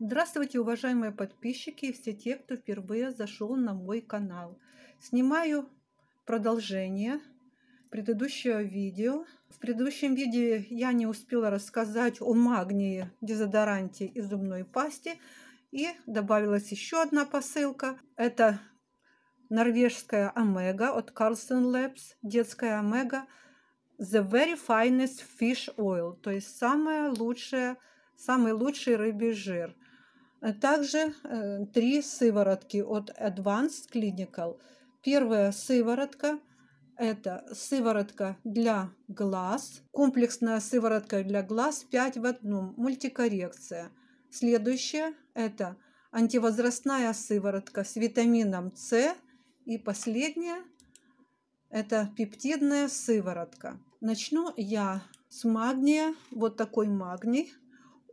Здравствуйте, уважаемые подписчики и все те, кто впервые зашел на мой канал. Снимаю продолжение предыдущего видео. В предыдущем видео я не успела рассказать о магнии, дезодоранте и зубной пасте. И добавилась еще одна посылка. Это норвежская омега от Carlson Labs, детская омега The Very Finest Fish Oil, то есть самое лучшее, самый лучший рыбий жир – Э, также э, три сыворотки от Advanced Clinical. Первая сыворотка – это сыворотка для глаз, комплексная сыворотка для глаз 5 в одном, мультикоррекция. Следующая – это антивозрастная сыворотка с витамином С. И последняя – это пептидная сыворотка. Начну я с магния, вот такой магний –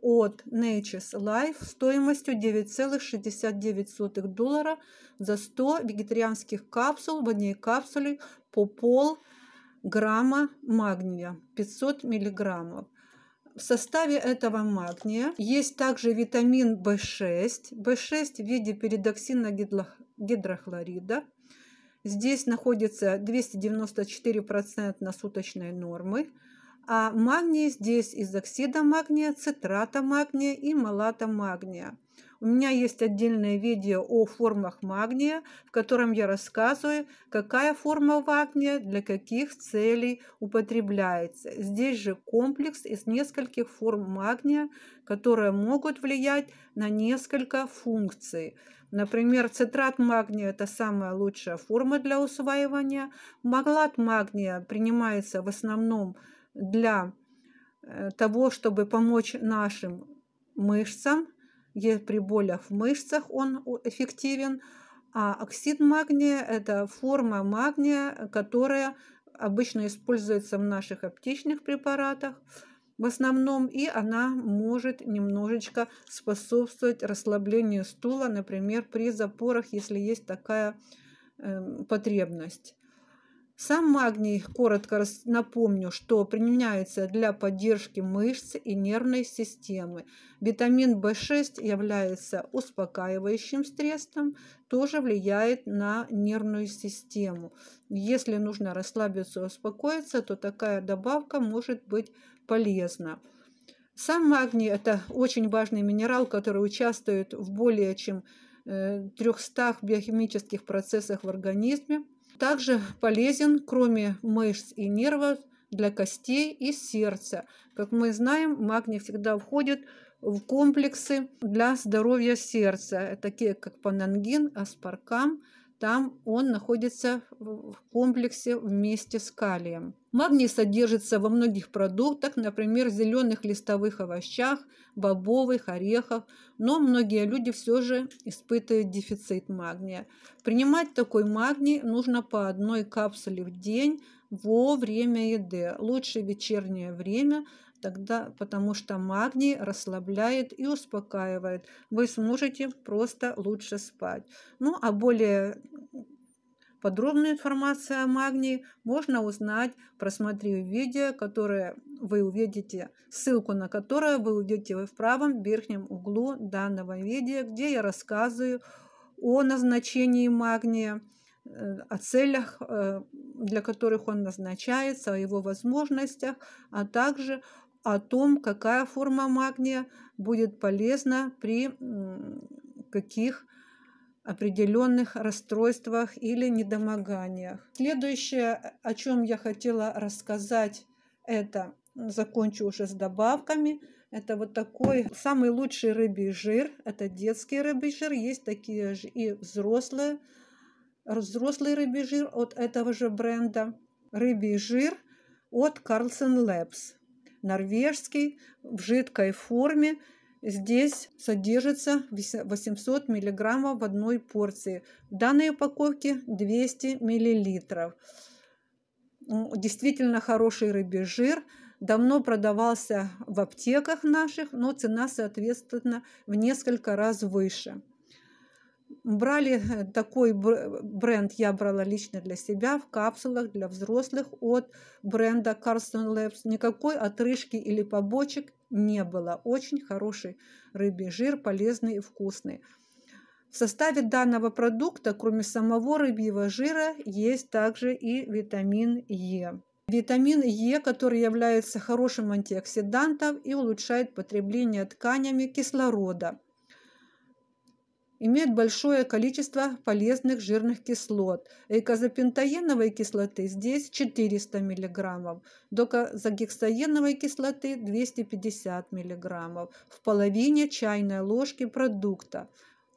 от Nature's Life стоимостью 9,69 доллара за 100 вегетарианских капсул в одной капсуле по пол грамма магния 500 миллиграммов. В составе этого магния есть также витамин В6, В6 в виде передоксина гидрохлорида. Здесь находится 294% суточной нормы а магний здесь из оксида магния, цитрата магния и малата магния. У меня есть отдельное видео о формах магния, в котором я рассказываю, какая форма магния для каких целей употребляется. Здесь же комплекс из нескольких форм магния, которые могут влиять на несколько функций. Например, цитрат магния – это самая лучшая форма для усваивания. Маглат магния принимается в основном для э, того, чтобы помочь нашим мышцам, при болях в мышцах он эффективен, а оксид магния – это форма магния, которая обычно используется в наших аптечных препаратах в основном, и она может немножечко способствовать расслаблению стула, например, при запорах, если есть такая эм, потребность. Сам магний, коротко напомню, что применяется для поддержки мышц и нервной системы. Витамин В6 является успокаивающим средством, тоже влияет на нервную систему. Если нужно расслабиться успокоиться, то такая добавка может быть полезна. Сам магний – это очень важный минерал, который участвует в более чем 300 э, биохимических процессах в организме – также полезен, кроме мышц и нервов, для костей и сердца. Как мы знаем, магний всегда входит в комплексы для здоровья сердца, такие как панангин, аспаркам, там он находится в комплексе вместе с калием. Магний содержится во многих продуктах, например, в зеленых листовых овощах, бобовых, орехов, но многие люди все же испытывают дефицит магния. Принимать такой магний нужно по одной капсуле в день во время еды. Лучше вечернее время – тогда, потому что магний расслабляет и успокаивает. Вы сможете просто лучше спать. Ну, а более Подробную информацию о магнии можно узнать, просмотрев видео, которое вы увидите, ссылку на которое вы увидите в правом верхнем углу данного видео, где я рассказываю о назначении магния, э, о целях, э, для которых он назначается, о его возможностях, а также о том, какая форма магния будет полезна при каких определенных расстройствах или недомоганиях. Следующее, о чем я хотела рассказать, это закончу уже с добавками. Это вот такой самый лучший рыбий жир. Это детский рыбий жир. Есть такие же и взрослые. Взрослый рыбий жир от этого же бренда. Рыбий жир от Carlson Labs норвежский в жидкой форме. Здесь содержится 800 мг в одной порции. В данной упаковке 200 мл. Действительно хороший рыбий жир. Давно продавался в аптеках наших, но цена, соответственно, в несколько раз выше брали э, такой бренд, я брала лично для себя в капсулах для взрослых от бренда Carlson Labs. Никакой отрыжки или побочек не было. Очень хороший рыбий жир, полезный и вкусный. В составе данного продукта, кроме самого рыбьего жира, есть также и витамин Е. Витамин Е, который является хорошим антиоксидантом и улучшает потребление тканями кислорода – имеет большое количество полезных жирных кислот. Эйкозапентоеновой кислоты здесь 400 мг, докозагексаеновой кислоты 250 мг в половине чайной ложки продукта.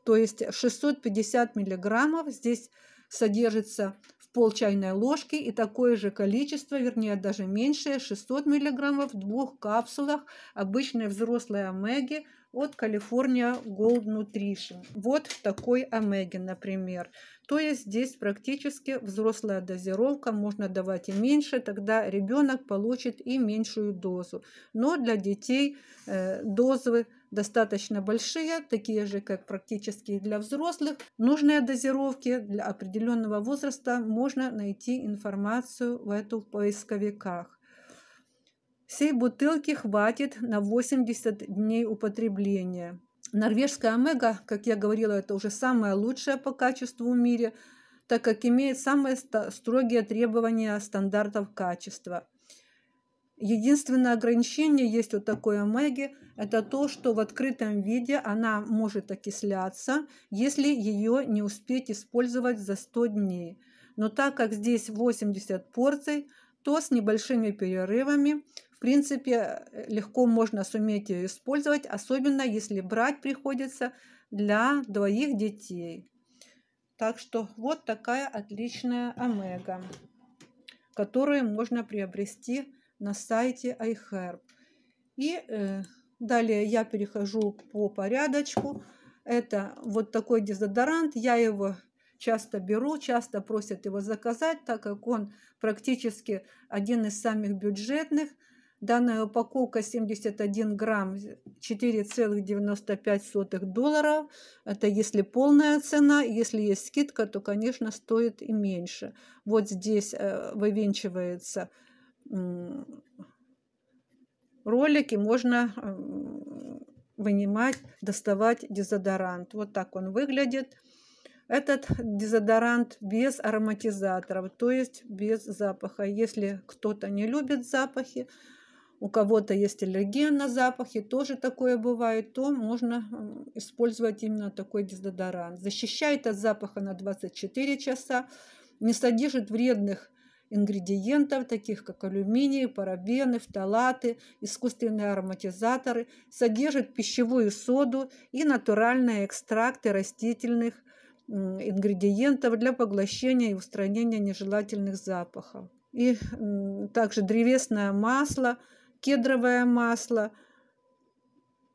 То есть 650 мг здесь содержится пол чайной ложки и такое же количество, вернее даже меньше, 600 мг в двух капсулах обычной взрослой омеги от California Gold Nutrition. Вот в такой омеге, например. То есть здесь практически взрослая дозировка, можно давать и меньше, тогда ребенок получит и меньшую дозу. Но для детей э, дозы достаточно большие, такие же, как практически для взрослых. Нужные дозировки для определенного возраста можно найти информацию в эту в поисковиках. Всей бутылки хватит на 80 дней употребления. Норвежская омега, как я говорила, это уже самая лучшая по качеству в мире, так как имеет самые строгие требования стандартов качества – Единственное ограничение есть вот такое омеги, это то, что в открытом виде она может окисляться, если ее не успеть использовать за 100 дней. Но так как здесь 80 порций, то с небольшими перерывами, в принципе, легко можно суметь ее использовать, особенно если брать приходится для двоих детей. Так что вот такая отличная омега, которую можно приобрести на сайте iHerb. И э, далее я перехожу по порядочку. Это вот такой дезодорант. Я его часто беру, часто просят его заказать, так как он практически один из самых бюджетных. Данная упаковка 71 грамм 4,95 долларов. Это если полная цена. Если есть скидка, то, конечно, стоит и меньше. Вот здесь э, вывинчивается ролики можно э, вынимать, доставать дезодорант. Вот так он выглядит. Этот дезодорант без ароматизаторов, то есть без запаха. Если кто-то не любит запахи, у кого-то есть аллергия на запахи, тоже такое бывает, то можно э, использовать именно такой дезодорант. Защищает от запаха на 24 часа, не содержит вредных ингредиентов, таких как алюминий, парабены, фталаты, искусственные ароматизаторы, содержит пищевую соду и натуральные экстракты растительных ингредиентов для поглощения и устранения нежелательных запахов. И также древесное масло, кедровое масло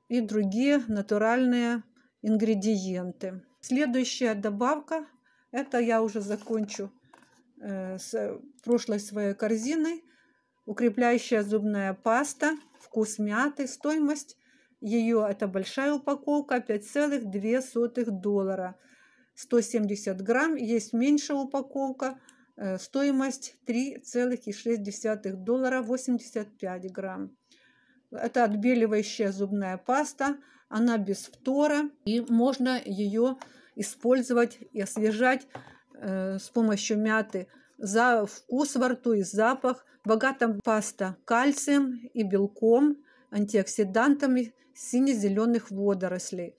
и другие натуральные ингредиенты. Следующая добавка, это я уже закончу Э, с прошлой своей корзиной. Укрепляющая зубная паста, вкус мяты, стоимость ее это большая упаковка 5,2 доллара. 170 грамм, есть меньшая упаковка, э, стоимость 3,6 доллара 85 грамм. Это отбеливающая зубная паста, она без фтора и можно ее использовать и освежать Э, с помощью мяты за вкус во рту и запах, богата паста кальцием и белком, антиоксидантами сине-зеленых водорослей.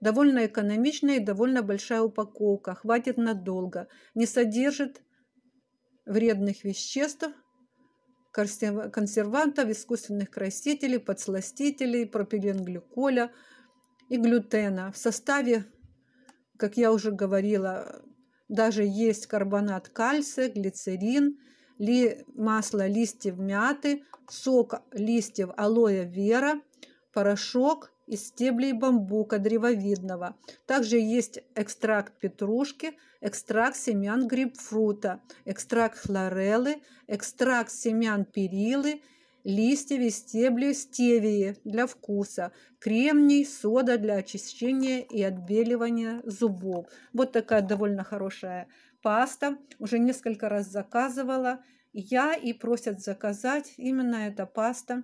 Довольно экономичная и довольно большая упаковка, хватит надолго. Не содержит вредных веществ, консервантов, искусственных красителей, подсластителей, пропиленгликоля и глютена. В составе, как я уже говорила, даже есть карбонат кальция, глицерин, ли, масло листьев мяты, сок листьев алоэ вера, порошок из стеблей бамбука древовидного. Также есть экстракт петрушки, экстракт семян грейпфрута, экстракт хлореллы, экстракт семян перилы – листья и стебли стевии для вкуса, кремний, сода для очищения и отбеливания зубов. Вот такая довольно хорошая паста. Уже несколько раз заказывала. Я и просят заказать именно эта паста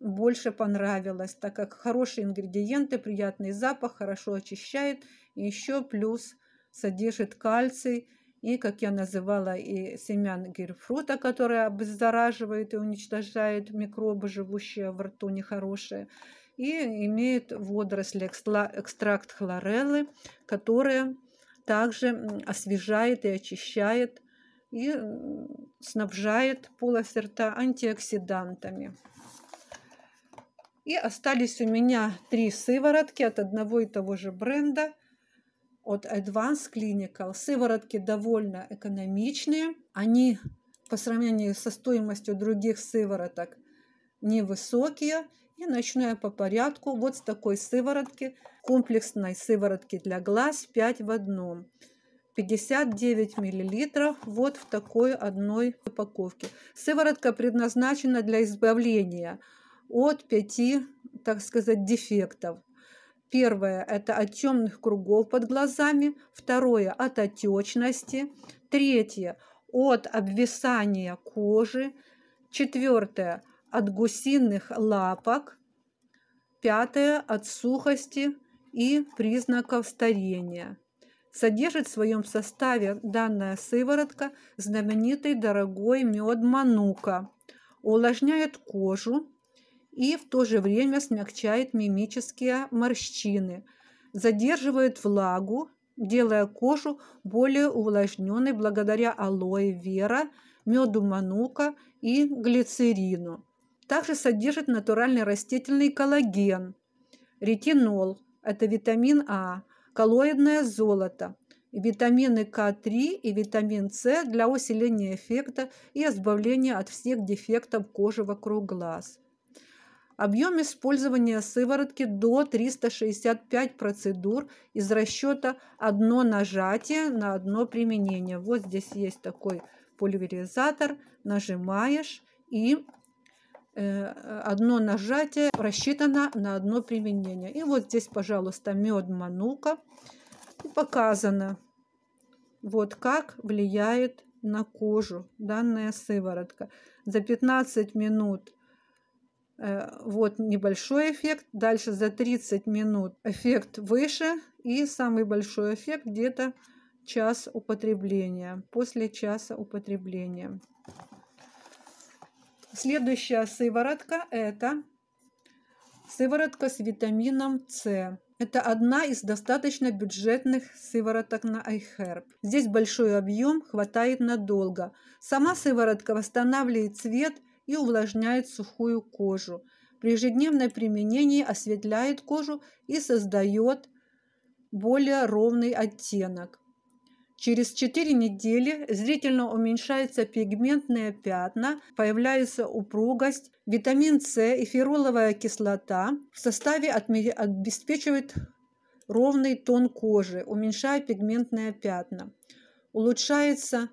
больше понравилась, так как хорошие ингредиенты, приятный запах, хорошо очищает, еще плюс содержит кальций и, как я называла, и семян гирфрута, которые обеззараживают и уничтожают микробы, живущие в рту нехорошие, и имеет водоросли экстракт хлореллы, которые также освежает и очищает и снабжает полость рта антиоксидантами. И остались у меня три сыворотки от одного и того же бренда – от Advanced Clinical. Сыворотки довольно экономичные. Они по сравнению со стоимостью других сывороток невысокие. И начну я по порядку. Вот с такой сыворотки, комплексной сыворотки для глаз 5 в одном. 59 миллилитров, вот в такой одной упаковке. Сыворотка предназначена для избавления от 5, так сказать, дефектов. Первое – это от темных кругов под глазами. Второе – от отечности. Третье – от обвисания кожи. Четвертое – от гусиных лапок. Пятое – от сухости и признаков старения. Содержит в своем составе данная сыворотка знаменитый дорогой мед манука. Увлажняет кожу, и в то же время смягчает мимические морщины, задерживает влагу, делая кожу более увлажненной благодаря алоэ вера, меду манука и глицерину. Также содержит натуральный растительный коллаген, ретинол – это витамин А, коллоидное золото, витамины К3 и витамин С для усиления эффекта и избавления от всех дефектов кожи вокруг глаз – Объем использования сыворотки до 365 процедур из расчета одно нажатие на одно применение. Вот здесь есть такой пульверизатор. Нажимаешь и э, одно нажатие рассчитано на одно применение. И вот здесь, пожалуйста, мед манука. И показано, вот как влияет на кожу данная сыворотка. За 15 минут Э, вот небольшой эффект. Дальше за 30 минут эффект выше. И самый большой эффект где-то час употребления. После часа употребления. Следующая сыворотка – это сыворотка с витамином С. Это одна из достаточно бюджетных сывороток на iHerb. Здесь большой объем, хватает надолго. Сама сыворотка восстанавливает цвет – и увлажняет сухую кожу. При ежедневном применении осветляет кожу и создает более ровный оттенок. Через 4 недели зрительно уменьшаются пигментные пятна, появляется упругость, витамин С и фероловая кислота в составе обеспечивает ровный тон кожи, уменьшая пигментные пятна. Улучшается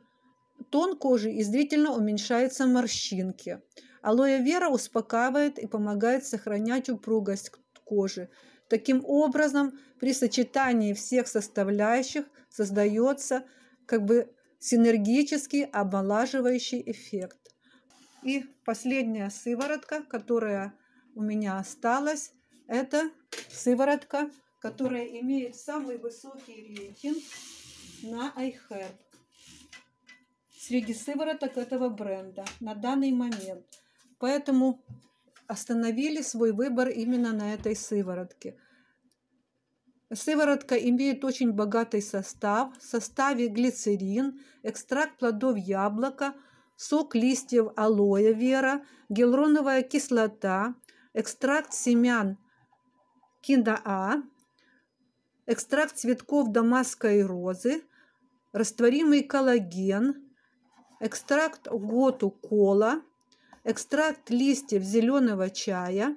Тон кожи издрительно уменьшаются морщинки. Алоэ вера успокаивает и помогает сохранять упругость кожи. Таким образом, при сочетании всех составляющих создается как бы синергический обмолаживающий эффект. И последняя сыворотка, которая у меня осталась, это сыворотка, которая имеет самый высокий рейтинг на iHerb среди сывороток этого бренда на данный момент. Поэтому остановили свой выбор именно на этой сыворотке. Сыворотка имеет очень богатый состав. В составе глицерин, экстракт плодов яблока, сок листьев алоэ вера, гиалуроновая кислота, экстракт семян киноа, а, экстракт цветков дамасской розы, растворимый коллаген, экстракт готу кола, экстракт листьев зеленого чая,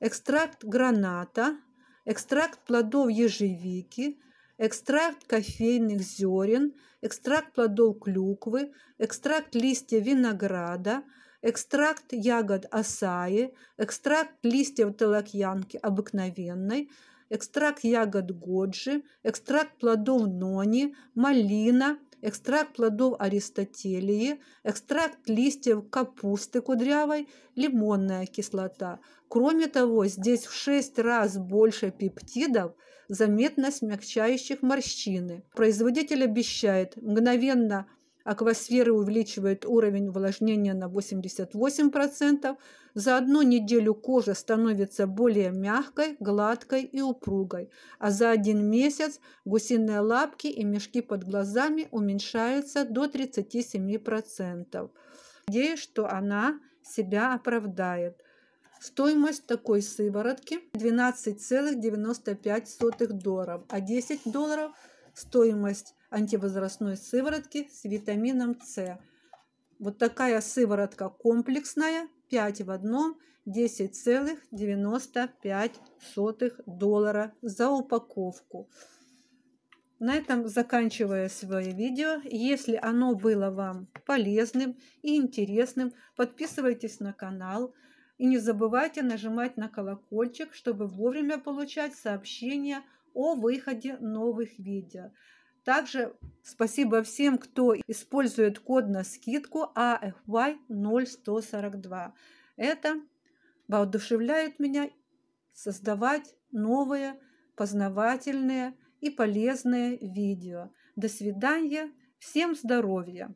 экстракт граната, экстракт плодов ежевики, экстракт кофейных зерен, экстракт плодов клюквы, экстракт листьев винограда, экстракт ягод асаи, экстракт листьев талакьянки обыкновенной, экстракт ягод годжи, экстракт плодов нони, малина – экстракт плодов аристотелии, экстракт листьев капусты кудрявой, лимонная кислота. Кроме того, здесь в 6 раз больше пептидов, заметно смягчающих морщины. Производитель обещает мгновенно Аквасферы увеличивает уровень увлажнения на 88%. За одну неделю кожа становится более мягкой, гладкой и упругой, а за один месяц гусиные лапки и мешки под глазами уменьшаются до 37%. Надеюсь, что она себя оправдает. Стоимость такой сыворотки 12,95 долларов, а 10 долларов стоимость антивозрастной сыворотки с витамином С. Вот такая сыворотка комплексная, 5 в одном, 10,95 доллара за упаковку. На этом заканчивая свое видео. Если оно было вам полезным и интересным, подписывайтесь на канал. И не забывайте нажимать на колокольчик, чтобы вовремя получать сообщения о выходе новых видео. Также спасибо всем, кто использует код на скидку AFY0142. А Это воодушевляет меня создавать новые, познавательные и полезные видео. До свидания, всем здоровья!